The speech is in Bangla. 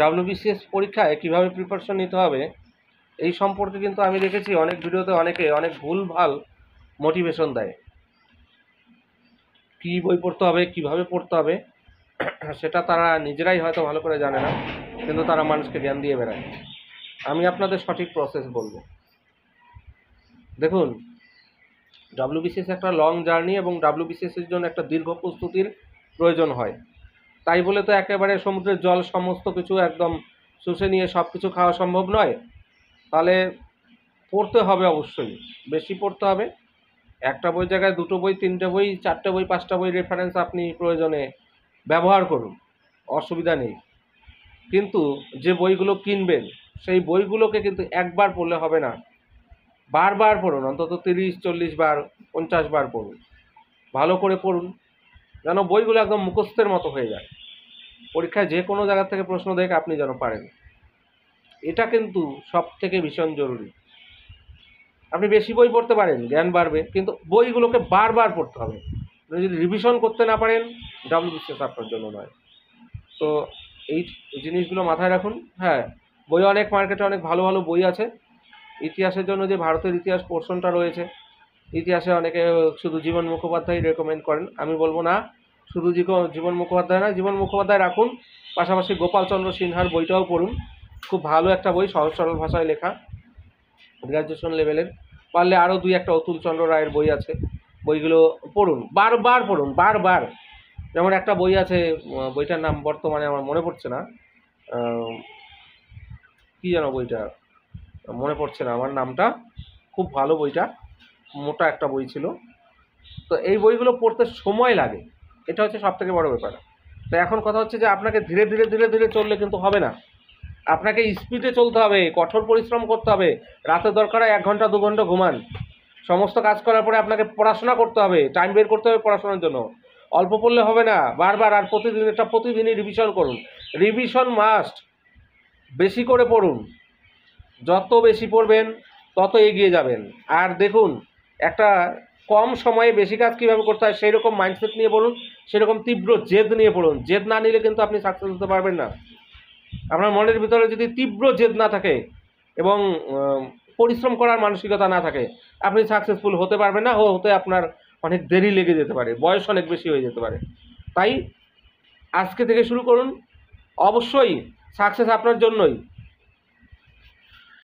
ডাব্লিউবিসিএস পরীক্ষায় কীভাবে প্রিপারেশন নিতে হবে এই সম্পর্কে কিন্তু আমি দেখেছি অনেক ভিডিওতে অনেকে অনেক ভুলভাল মোটিভেশন দেয় কী বই পড়তে হবে কিভাবে পড়তে হবে সেটা তারা নিজেরাই হয়তো ভালো করে জানে না কিন্তু তারা মানুষকে জ্ঞান দিয়ে বেড়ায় আমি আপনাদের সঠিক প্রসেস বলবো দেখুন ডাব্লিউবিসিএস একটা লং জার্নি এবং ডাব্লিউবিসিএসের জন্য একটা দীর্ঘ প্রস্তুতির প্রয়োজন হয় তাই বলে তো একেবারে সমুদ্রের জল সমস্ত কিছু একদম শুষে নিয়ে সব কিছু খাওয়া সম্ভব নয় তাহলে পড়তে হবে অবশ্যই বেশি পড়তে হবে একটা বই জায়গায় দুটো বই তিনটে বই চারটে বই পাঁচটা বই রেফারেন্স আপনি প্রয়োজনে ব্যবহার করুন অসুবিধা নেই কিন্তু যে বইগুলো কিনবেন সেই বইগুলোকে কিন্তু একবার পড়লে হবে না বারবার পড়ুন অন্তত তিরিশ চল্লিশ বার পঞ্চাশ বার পড়ুন ভালো করে পড়ুন যেন বইগুলো একদম মুখস্থের মতো হয়ে যায় পরীক্ষায় যে কোনো জায়গা থেকে প্রশ্ন দেখে আপনি যেন পারেন এটা কিন্তু সব থেকে ভীষণ জরুরি আপনি বেশি বই পড়তে পারেন জ্ঞান বাড়বে কিন্তু বইগুলোকে বারবার পড়তে হবে আপনি যদি রিভিশন করতে না পারেন বিশেষ আপনার জন্য নয় তো এই জিনিসগুলো মাথায় রাখুন হ্যাঁ বই অনেক মার্কেটে অনেক ভালো ভালো বই আছে ইতিহাসের জন্য যে ভারতের ইতিহাস পোর্শনটা রয়েছে ইতিহাসে অনেকে শুধু জীবন মুখোপাধ্যায় রেকমেন্ড করেন আমি বলবো না শুধু জীবন মুখোপাধ্যায় না জীবন মুখোপাধ্যায় রাখুন পাশাপাশি গোপালচন্দ্র সিনহার বইটাও পড়ুন খুব ভালো একটা বই সহজ সরল ভাষায় লেখা গ্র্যাজুয়েশন লেভেলের পারলে আরও দুই একটা অতুল চন্দ্র রায়ের বই আছে বইগুলো পড়ুন বারবার পড়ুন বারবার যেমন একটা বই আছে বইটার নাম বর্তমানে আমার মনে পড়ছে না কি যেন বইটা মনে পড়ছে না আমার নামটা খুব ভালো বইটা মোটা একটা বই ছিল তো এই বইগুলো পড়তে সময় লাগে এটা হচ্ছে সব থেকে বড় ব্যাপার তো এখন কথা হচ্ছে যে আপনাকে ধীরে ধীরে ধীরে ধীরে চললে কিন্তু হবে না আপনাকে স্পিডে চলতে হবে কঠোর পরিশ্রম করতে হবে রাতে দরকার এক ঘন্টা দু ঘন্টা ঘুমান সমস্ত কাজ করার পরে আপনাকে পড়াশোনা করতে হবে টাইম বের করতে হবে পড়াশোনার জন্য অল্প পড়লে হবে না বারবার আর প্রতিদিন এটা প্রতিদিনই রিভিশন করুন রিভিশন মাস্ট বেশি করে পড়ুন যত বেশি পড়বেন তত এগিয়ে যাবেন আর দেখুন একটা কম সময়ে বেশি কাজ কীভাবে করতে হয় সেই রকম মাইন্ডসেট নিয়ে পড়ুন সেরকম তীব্র জেদ নিয়ে পড়ুন জেদ না নিলে কিন্তু আপনি সাকসেস হতে পারবেন না আপনার মনের ভিতরে যদি তীব্র জেদ না থাকে এবং পরিশ্রম করার মানসিকতা না থাকে আপনি সাকসেসফুল হতে পারবেন না হতে আপনার অনেক দেরি লেগে যেতে পারে বয়স অনেক বেশি হয়ে যেতে পারে তাই আজকে থেকে শুরু করুন অবশ্যই সাকসেস আপনার জন্যই